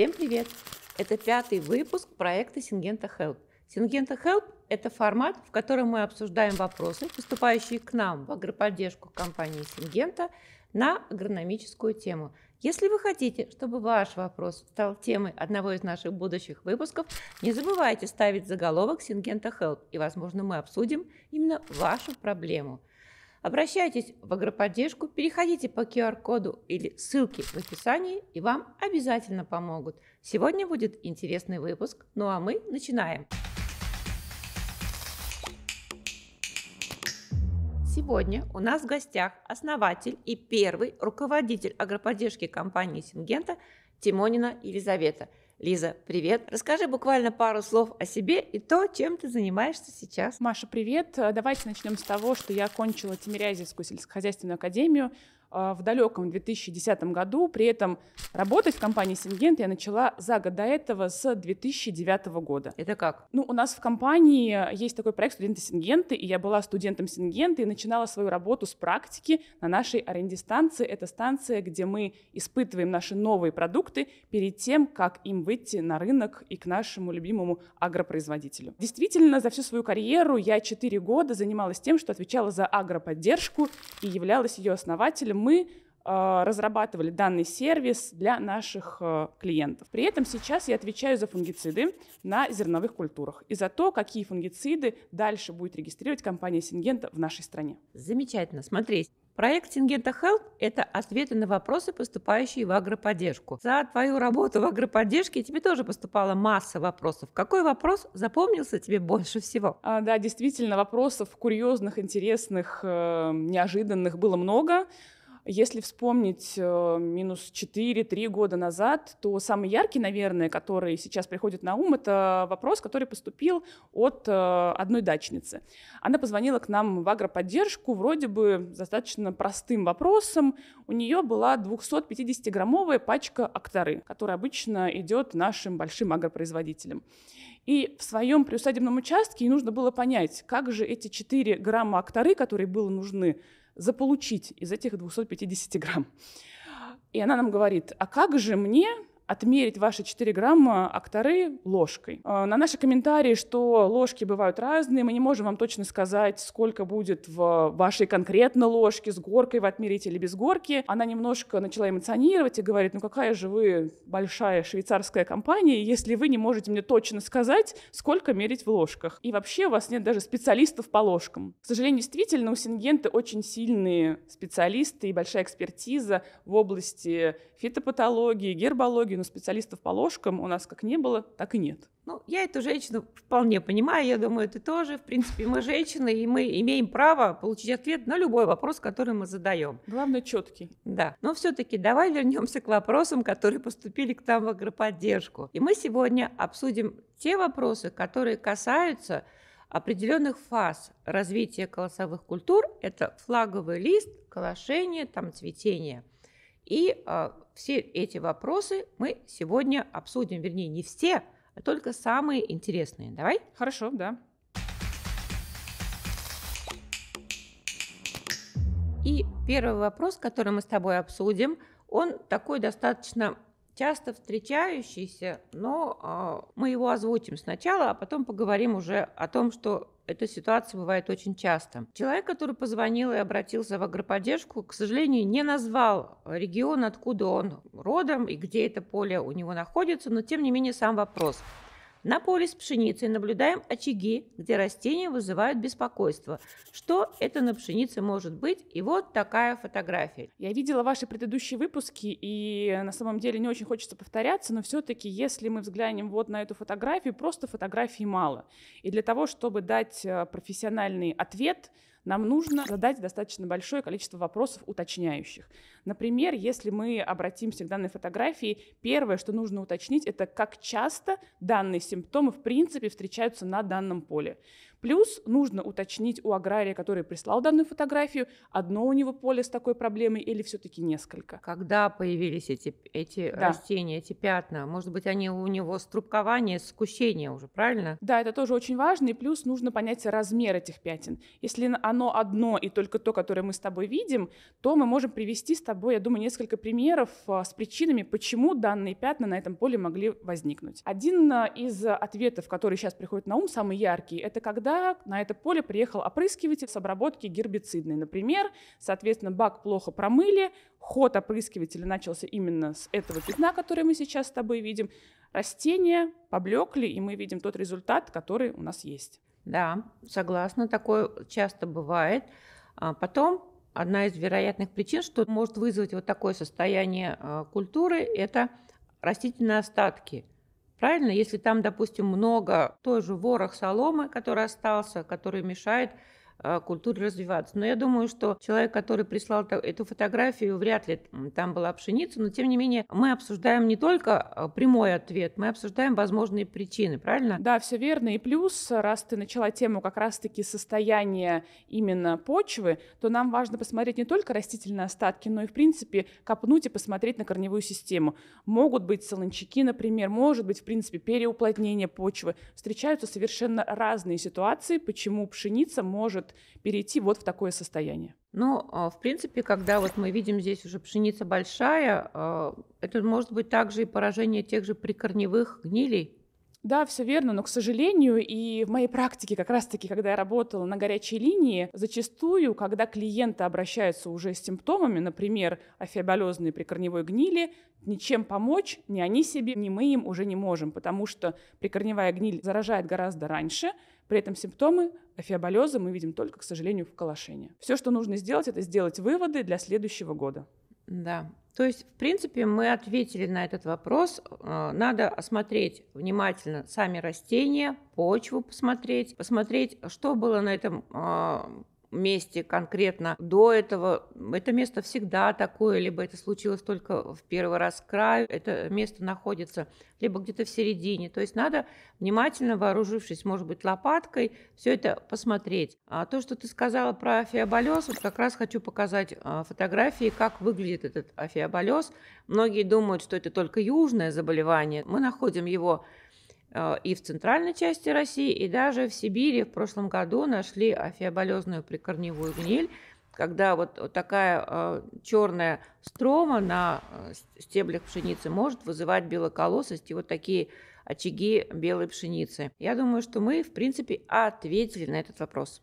Всем привет! Это пятый выпуск проекта Сингента Help. Сингента Help – это формат, в котором мы обсуждаем вопросы, поступающие к нам в агроподдержку компании Сингента на агрономическую тему. Если вы хотите, чтобы ваш вопрос стал темой одного из наших будущих выпусков, не забывайте ставить заголовок Сингента Help, и, возможно, мы обсудим именно вашу проблему – Обращайтесь в агроподдержку, переходите по QR-коду или ссылке в описании, и вам обязательно помогут. Сегодня будет интересный выпуск, ну а мы начинаем. Сегодня у нас в гостях основатель и первый руководитель агроподдержки компании Сингента Тимонина Елизавета – Лиза, привет. Расскажи буквально пару слов о себе и то, чем ты занимаешься сейчас. Маша, привет. Э, давайте начнем с того, что я окончила Тимирязевскую сельскохозяйственную академию а, в далеком 2010 году. При этом работать в компании Сингент я начала за год до этого с 2009 года. Это как? Ну, у нас в компании есть такой проект «Студенты Сингенты», и я была студентом Сингента и начинала свою работу с практики на нашей аренде станции. Это станция, где мы испытываем наши новые продукты перед тем, как им выйти на рынок и к нашему любимому агропроизводителю. Действительно, за всю свою карьеру я 4 года занималась тем, что отвечала за агроподдержку и являлась ее основателем мы а, разрабатывали данный сервис для наших а, клиентов. При этом сейчас я отвечаю за фунгициды на зерновых культурах и за то, какие фунгициды дальше будет регистрировать компания Сингента в нашей стране. Замечательно. Смотри, Проект Сингента Health – это ответы на вопросы, поступающие в агроподдержку. За твою работу в агроподдержке тебе тоже поступала масса вопросов. Какой вопрос запомнился тебе больше всего? А, да, действительно, вопросов курьезных, интересных, э, неожиданных было много. Если вспомнить э, минус 4-3 года назад, то самый яркий, наверное, который сейчас приходит на ум, это вопрос, который поступил от э, одной дачницы. Она позвонила к нам в агроподдержку вроде бы достаточно простым вопросом. У нее была 250-граммовая пачка октары, которая обычно идет нашим большим агропроизводителям. И в своем приусадебном участке ей нужно было понять, как же эти 4 грамма октары, которые было нужны заполучить из этих 250 грамм. И она нам говорит, а как же мне отмерить ваши 4 грамма акторы ложкой. Э, на наши комментарии, что ложки бывают разные, мы не можем вам точно сказать, сколько будет в вашей конкретно ложке, с горкой вы отмерите или без горки. Она немножко начала эмоционировать и говорит, ну какая же вы большая швейцарская компания, если вы не можете мне точно сказать, сколько мерить в ложках. И вообще у вас нет даже специалистов по ложкам. К сожалению, действительно, у Сингента очень сильные специалисты и большая экспертиза в области фитопатологии, гербологии, но специалистов по ложкам у нас как не было, так и нет. Ну, я эту женщину вполне понимаю, я думаю, ты тоже. В принципе, мы женщины, и мы имеем право получить ответ на любой вопрос, который мы задаем. Главное, четкий. Да. Но все-таки давай вернемся к вопросам, которые поступили к нам в агроподдержку. И мы сегодня обсудим те вопросы, которые касаются определенных фаз развития колосовых культур. Это флаговый лист, колошение, там цветение. И а, все эти вопросы мы сегодня обсудим, вернее, не все, а только самые интересные. Давай? Хорошо, да. И первый вопрос, который мы с тобой обсудим, он такой достаточно часто встречающийся, но а, мы его озвучим сначала, а потом поговорим уже о том, что эта ситуация бывает очень часто. Человек, который позвонил и обратился в агроподдержку, к сожалению, не назвал регион, откуда он родом и где это поле у него находится, но тем не менее сам вопрос на поле с пшеницей наблюдаем очаги, где растения вызывают беспокойство. Что это на пшенице может быть? И вот такая фотография. Я видела ваши предыдущие выпуски, и на самом деле не очень хочется повторяться, но все-таки, если мы взглянем вот на эту фотографию, просто фотографий мало. И для того, чтобы дать э, профессиональный ответ, нам нужно задать достаточно большое количество вопросов уточняющих. Например, если мы обратимся к данной фотографии, первое, что нужно уточнить, это как часто данные симптомы в принципе встречаются на данном поле. Плюс нужно уточнить у агрария, который прислал данную фотографию, одно у него поле с такой проблемой или все-таки несколько. Когда появились эти, эти да. растения, эти пятна? Может быть, они у него струбкование, скущение уже, правильно? Да, это тоже очень важно. И плюс нужно понять размер этих пятен. Если оно одно и только то, которое мы с тобой видим, то мы можем привести с тобой, я думаю, несколько примеров а, с причинами, почему данные пятна на этом поле могли возникнуть. Один а, из а, ответов, который сейчас приходит на ум, самый яркий, это когда когда на это поле приехал опрыскиватель с обработки гербицидной. Например, соответственно, бак плохо промыли, ход опрыскивателя начался именно с этого пятна, который мы сейчас с тобой видим. Растения поблекли, и мы видим тот результат, который у нас есть. Да, согласна, такое часто бывает. А потом одна из вероятных причин, что может вызвать вот такое состояние а, культуры, это растительные остатки – Правильно, если там, допустим, много той же ворох соломы, который остался, который мешает а, культуры развиваться. Но я думаю, что человек, который прислал эту фотографию, вряд ли там была пшеница, но тем не менее мы обсуждаем не только а, прямой ответ, мы обсуждаем возможные причины, правильно? Да, все верно. И плюс, раз ты начала тему как раз-таки состояния именно почвы, то нам важно посмотреть не только растительные остатки, но и, в принципе, копнуть и посмотреть на корневую систему. Могут быть солончаки, например, может быть, в принципе, переуплотнение почвы. Встречаются совершенно разные ситуации, почему пшеница может перейти вот в такое состояние. Ну, а, в принципе, когда вот мы видим здесь уже пшеница большая, а, это может быть также и поражение тех же прикорневых гнилей, да, все верно, но, к сожалению, и в моей практике, как раз-таки, когда я работала на горячей линии, зачастую, когда клиенты обращаются уже с симптомами, например, афиоболезные прикорневой гнили, ничем помочь ни они себе, ни мы им уже не можем, потому что прикорневая гниль заражает гораздо раньше, при этом симптомы афиаболеза мы видим только, к сожалению, в калошении. Все, что нужно сделать, это сделать выводы для следующего года. Да. То есть, в принципе, мы ответили на этот вопрос. Э, надо осмотреть внимательно сами растения, почву посмотреть, посмотреть, что было на этом э, месте конкретно до этого. Это место всегда такое, либо это случилось только в первый раз край. это место находится либо где-то в середине. То есть надо внимательно, вооружившись, может быть, лопаткой, все это посмотреть. А то, что ты сказала про афиоболез, вот как раз хочу показать а, фотографии, как выглядит этот афиоболез. Многие думают, что это только южное заболевание. Мы находим его Э, и в центральной части России, и даже в Сибири в прошлом году нашли афиоболезную прикорневую гниль, когда вот, такая э, черная строма на э, стеблях пшеницы может вызывать белоколосость и вот такие очаги белой пшеницы. Я думаю, что мы, в принципе, ответили на этот вопрос.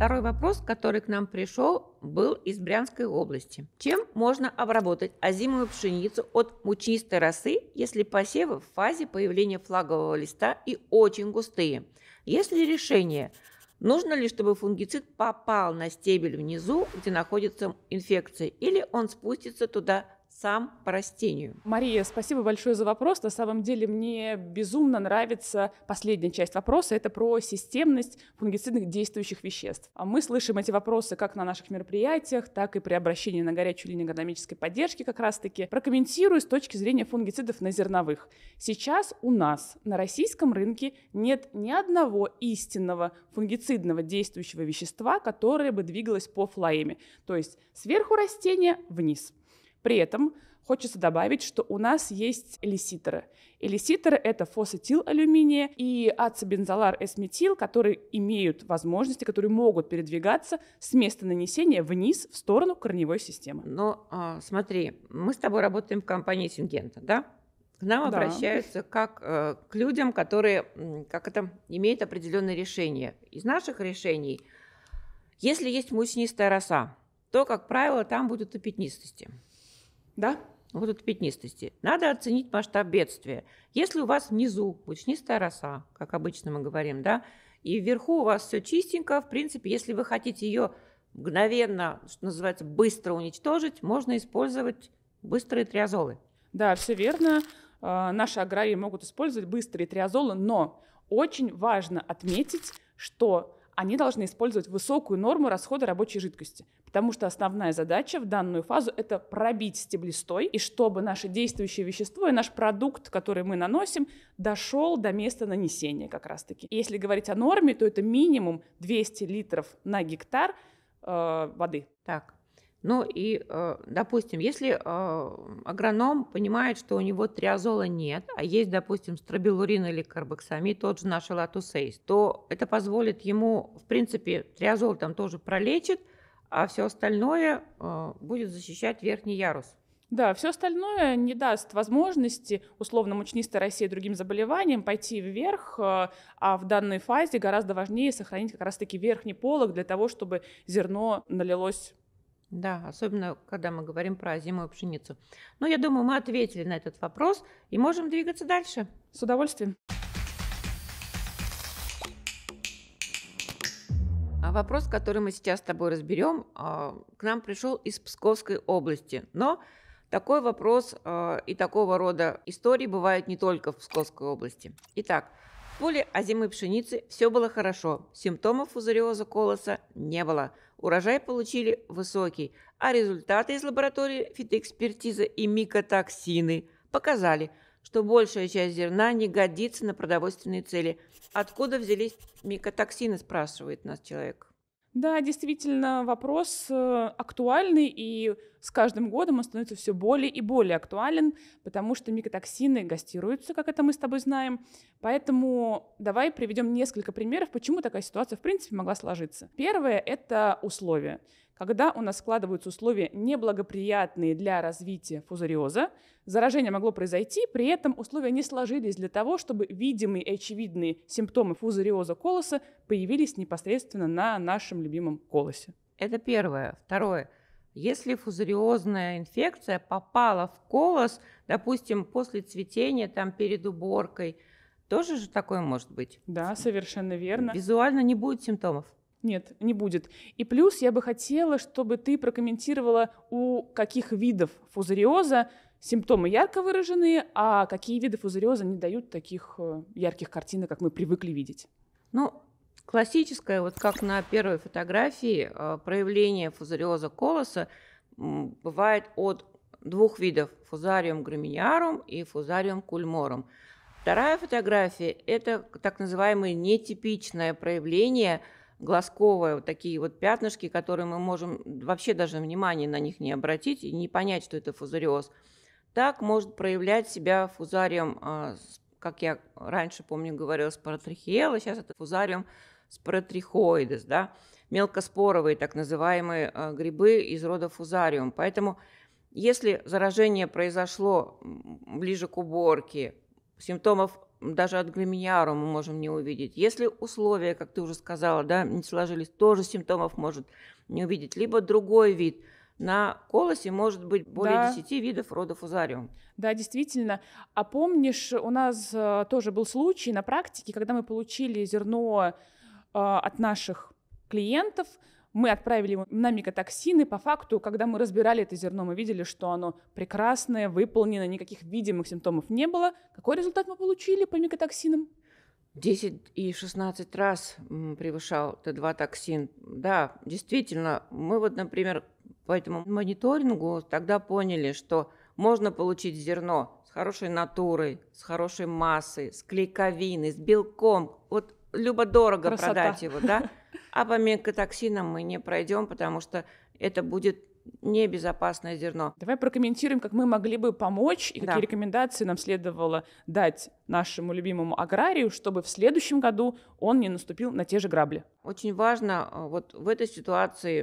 Второй вопрос, который к нам пришел, был из Брянской области. Чем можно обработать озимую пшеницу от мучнистой росы, если посевы в фазе появления флагового листа и очень густые? Есть ли решение? Нужно ли, чтобы фунгицид попал на стебель внизу, где находится инфекция, или он спустится туда сам по растению. Мария, спасибо большое за вопрос. На самом деле мне безумно нравится последняя часть вопроса. Это про системность фунгицидных действующих веществ. А мы слышим эти вопросы как на наших мероприятиях, так и при обращении на горячую линию экономической поддержки как раз-таки. Прокомментирую с точки зрения фунгицидов на зерновых. Сейчас у нас на российском рынке нет ни одного истинного фунгицидного действующего вещества, которое бы двигалось по флоэме. То есть сверху растения вниз – при этом хочется добавить, что у нас есть элиситеры. Элиситеры это фосэтил алюминия и ацебензолар эсметил, которые имеют возможности, которые могут передвигаться с места нанесения вниз в сторону корневой системы. Но а, смотри, мы с тобой работаем в компании Сингента, да? К нам да. обращаются как э, к людям, которые, как это, имеют определенные решения. Из наших решений, если есть муснистая роса, то, как правило, там будут и пятнистости. Да. Вот от пятнистости. Надо оценить масштаб бедствия. Если у вас внизу бучнистая роса, как обычно мы говорим, да, и вверху у вас все чистенько, в принципе, если вы хотите ее мгновенно, что называется, быстро уничтожить, можно использовать быстрые триазолы. Да, все верно. А, наши аграрии могут использовать быстрые триазолы, но очень важно отметить, что они должны использовать высокую норму расхода рабочей жидкости, потому что основная задача в данную фазу – это пробить стеблестой, и чтобы наше действующее вещество и наш продукт, который мы наносим, дошел до места нанесения как раз-таки. Если говорить о норме, то это минимум 200 литров на гектар э, воды. Так, ну и, э, допустим, если э, агроном понимает, что у него триазола нет, а есть, допустим, стробилурин или карбоксамид, тот же наш латусейс, то это позволит ему, в принципе, триазол там тоже пролечит, а все остальное э, будет защищать верхний ярус. Да, все остальное не даст возможности условно мучнистой России и другим заболеваниям пойти вверх, а в данной фазе гораздо важнее сохранить как раз-таки верхний полог для того, чтобы зерно налилось да, особенно когда мы говорим про зимую пшеницу. Но я думаю, мы ответили на этот вопрос и можем двигаться дальше. С удовольствием. А вопрос, который мы сейчас с тобой разберем, а, к нам пришел из Псковской области. Но такой вопрос а, и такого рода истории бывают не только в Псковской области. Итак, в поле озимой пшеницы все было хорошо, симптомов фузариоза колоса не было – урожай получили высокий, а результаты из лаборатории фитоэкспертиза и микотоксины показали, что большая часть зерна не годится на продовольственные цели. Откуда взялись микотоксины, спрашивает нас человек. Да, действительно, вопрос э, актуальный, и с каждым годом он становится все более и более актуален, потому что микотоксины гастируются, как это мы с тобой знаем. Поэтому давай приведем несколько примеров, почему такая ситуация в принципе могла сложиться. Первое — это условия. Когда у нас складываются условия неблагоприятные для развития фузариоза, заражение могло произойти, при этом условия не сложились для того, чтобы видимые и очевидные симптомы фузариоза колоса появились непосредственно на нашем любимом колосе. Это первое. Второе. Если фузариозная инфекция попала в колос, допустим, после цветения, там, перед уборкой, тоже же такое может быть? Да, совершенно верно. Визуально не будет симптомов? Нет, не будет. И плюс я бы хотела, чтобы ты прокомментировала, у каких видов фузариоза симптомы ярко выражены, а какие виды фузариоза не дают таких э, ярких картинок, как мы привыкли видеть. Ну, Классическое, вот как на первой фотографии, э, проявление фузариоза колоса бывает от двух видов – фузариум граминиарум и фузариум кульморум. Вторая фотография – это так называемое нетипичное проявление глазковое, вот такие вот пятнышки, которые мы можем вообще даже внимания на них не обратить и не понять, что это фузариоз. Так может проявлять себя фузариум, э, как я раньше, помню, говорила, спаротрихиела, сейчас это фузариум споротрихоидес, да, мелкоспоровые так называемые э, грибы из рода фузариум. Поэтому если заражение произошло ближе к уборке, симптомов даже от глиминиару мы можем не увидеть. Если условия, как ты уже сказала, да, не сложились, тоже симптомов может не увидеть. Либо другой вид. На колосе может быть более да. 10 видов рода фузариум. Да, действительно. А помнишь, у нас э, тоже был случай на практике, когда мы получили зерно а, от наших клиентов. Мы отправили ему на микотоксины. По факту, когда мы разбирали это зерно, мы видели, что оно прекрасное, выполнено, никаких видимых симптомов не было. Какой результат мы получили по микотоксинам? 10 и 16 раз превышал Т2 токсин. Да, действительно, мы вот, например, по этому мониторингу тогда поняли, что можно получить зерно с хорошей натурой, с хорошей массой, с клейковиной, с белком. Вот любо-дорого продать его, да? А по микотоксинам мы не пройдем, потому что это будет небезопасное зерно. Давай прокомментируем, как мы могли бы помочь и да. какие рекомендации нам следовало дать нашему любимому аграрию, чтобы в следующем году он не наступил на те же грабли. Очень важно э, вот в этой ситуации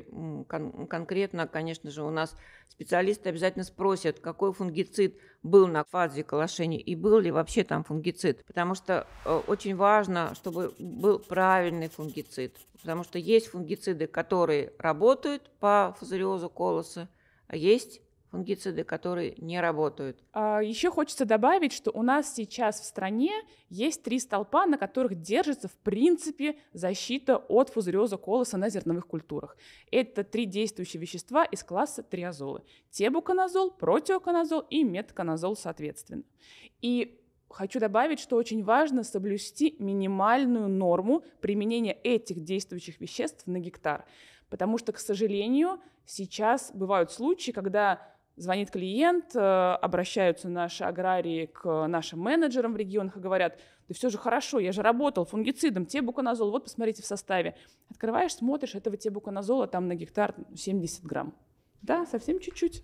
кон- конкретно, конечно же, у нас специалисты обязательно спросят, какой фунгицид был на фазе колошения и был ли вообще там фунгицид, потому что э, очень важно, чтобы был правильный фунгицид, потому что есть фунгициды, которые работают по фузариозу колоса, а есть фунгициды, которые не работают. А, еще хочется добавить, что у нас сейчас в стране есть три столпа, на которых держится, в принципе, защита от фузариоза колоса на зерновых культурах. Это три действующие вещества из класса триазолы. тебуконазол, протиоканазол и метканазол, соответственно. И Хочу добавить, что очень важно соблюсти минимальную норму применения этих действующих веществ на гектар. Потому что, к сожалению, сейчас бывают случаи, когда Звонит клиент, э, обращаются наши аграрии к нашим менеджерам в регионах и говорят, да все же хорошо, я же работал фунгицидом, тебуконазол, вот посмотрите в составе. Открываешь, смотришь, этого тебуконазола там на гектар 70 грамм. Да, совсем чуть-чуть.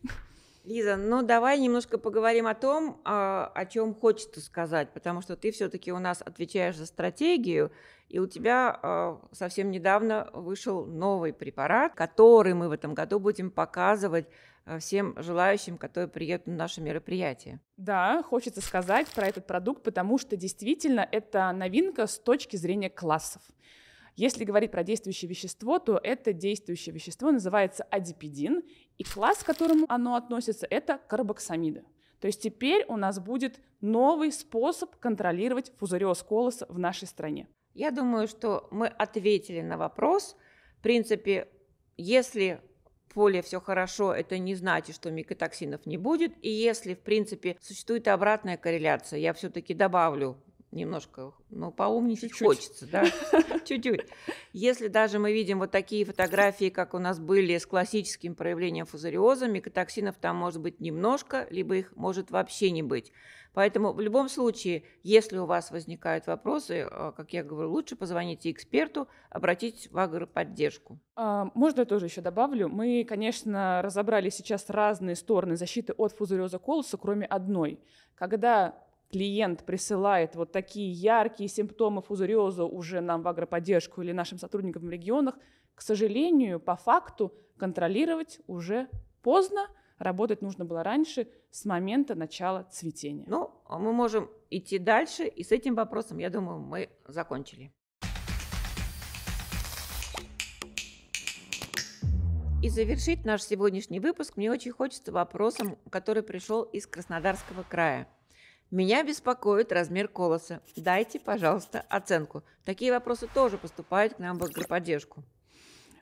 Лиза, ну давай немножко поговорим о том, а, о чем хочется сказать, потому что ты все-таки у нас отвечаешь за стратегию, и у тебя а, совсем недавно вышел новый препарат, который мы в этом году будем показывать Э, всем желающим, которые приедут на наше мероприятие. Да, хочется сказать про этот продукт, потому что действительно это новинка с точки зрения классов. Если говорить про действующее вещество, то это действующее вещество называется адипидин, и класс, к которому оно относится, это карбоксамиды. То есть теперь у нас будет новый способ контролировать фузариоз колоса в нашей стране. Я думаю, что мы ответили на вопрос. В принципе, если поле все хорошо, это не значит, что микотоксинов не будет. И если, в принципе, существует обратная корреляция, я все-таки добавлю немножко, ну, поумничать Чуть-чуть. хочется, да, чуть-чуть. Если даже мы видим вот такие фотографии, как у нас были с классическим проявлением фузариоза, микотоксинов там может быть немножко, либо их может вообще не быть. Поэтому в любом случае, если у вас возникают вопросы, э, как я говорю, лучше позвоните эксперту, обратитесь в агроподдержку. А, можно я тоже еще добавлю? Мы, конечно, разобрали сейчас разные стороны защиты от фузариоза колоса, кроме одной. Когда клиент присылает вот такие яркие симптомы фузариоза уже нам в агроподдержку или нашим сотрудникам в регионах, к сожалению, по факту контролировать уже поздно, работать нужно было раньше, с момента начала цветения. Ну, а мы можем идти дальше, и с этим вопросом, я думаю, мы закончили. И завершить наш сегодняшний выпуск мне очень хочется вопросом, который пришел из Краснодарского края. Меня беспокоит размер колоса. Дайте, пожалуйста, оценку. Такие вопросы тоже поступают к нам в агроподдержку.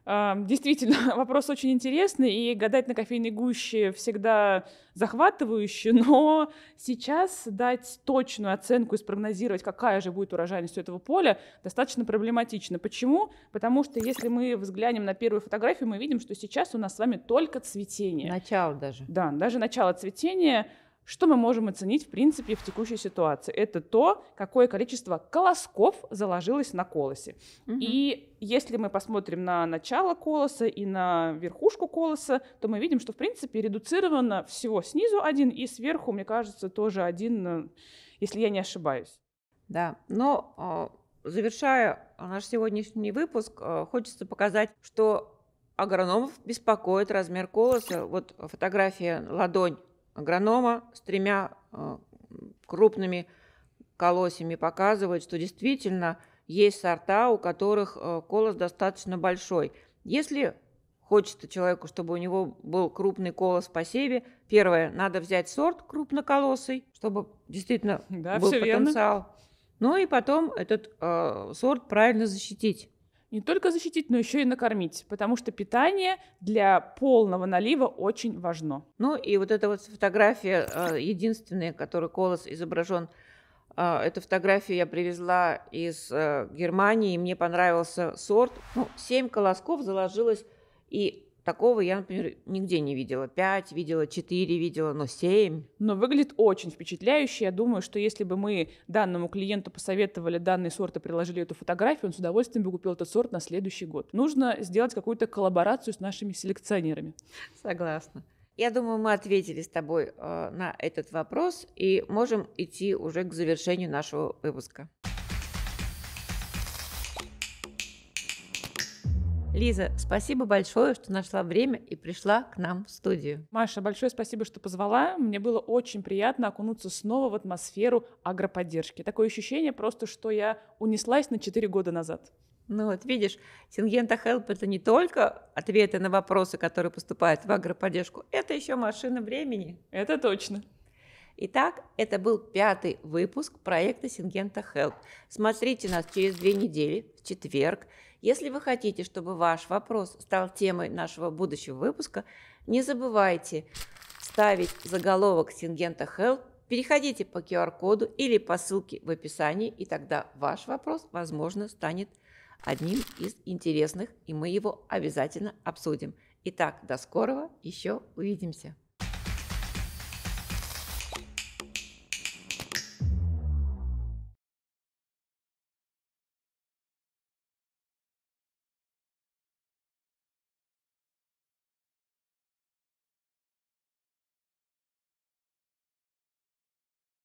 А, действительно, вопрос очень интересный, и гадать на кофейной гуще всегда захватывающе, но сейчас дать точную оценку и спрогнозировать, какая же будет урожайность у этого поля, достаточно проблематично. Почему? Потому что если мы взглянем на первую фотографию, мы видим, что сейчас у нас с вами только цветение. Начало даже. Да, даже начало цветения. Что мы можем оценить, в принципе, в текущей ситуации? Это то, какое количество колосков заложилось на колосе. Угу. И если мы посмотрим на начало колоса и на верхушку колоса, то мы видим, что, в принципе, редуцировано всего снизу один и сверху, мне кажется, тоже один, э, если я не ошибаюсь. Да, но а, завершая наш сегодняшний выпуск, э, хочется показать, что агрономов беспокоит размер колоса. Вот фотография ладонь агронома с тремя э, крупными колосьями показывает, что действительно есть сорта, у которых э, колос достаточно большой. Если хочется человеку, чтобы у него был крупный колос в посеве, первое, надо взять сорт крупноколосый, чтобы действительно да, был потенциал. Верно. Ну и потом этот э, сорт правильно защитить не только защитить, но еще и накормить, потому что питание для полного налива очень важно. Ну и вот эта вот фотография, э, единственная, которой колос изображен, э, эту фотографию я привезла из э, Германии, мне понравился сорт. Ну, семь колосков заложилось, и Такого я, например, нигде не видела. Пять видела, четыре видела, но семь. Но выглядит очень впечатляюще. Я думаю, что если бы мы данному клиенту посоветовали данный сорт и приложили эту фотографию, он с удовольствием бы купил этот сорт на следующий год. Нужно сделать какую-то коллаборацию с нашими селекционерами. Согласна. Я думаю, мы ответили с тобой э, на этот вопрос и можем идти уже к завершению нашего выпуска. Лиза, спасибо большое, что нашла время и пришла к нам в студию. Маша, большое спасибо, что позвала. Мне было очень приятно окунуться снова в атмосферу агроподдержки. Такое ощущение просто, что я унеслась на 4 года назад. Ну вот видишь, Сингента Хелп это не только ответы на вопросы, которые поступают в агроподдержку, это еще машина времени. Это точно. Итак, это был пятый выпуск проекта Сингента Help. Смотрите нас через две недели, в четверг. Если вы хотите, чтобы ваш вопрос стал темой нашего будущего выпуска, не забывайте ставить заголовок Сингента Help, переходите по QR-коду или по ссылке в описании, и тогда ваш вопрос, возможно, станет одним из интересных, и мы его обязательно обсудим. Итак, до скорого, еще увидимся.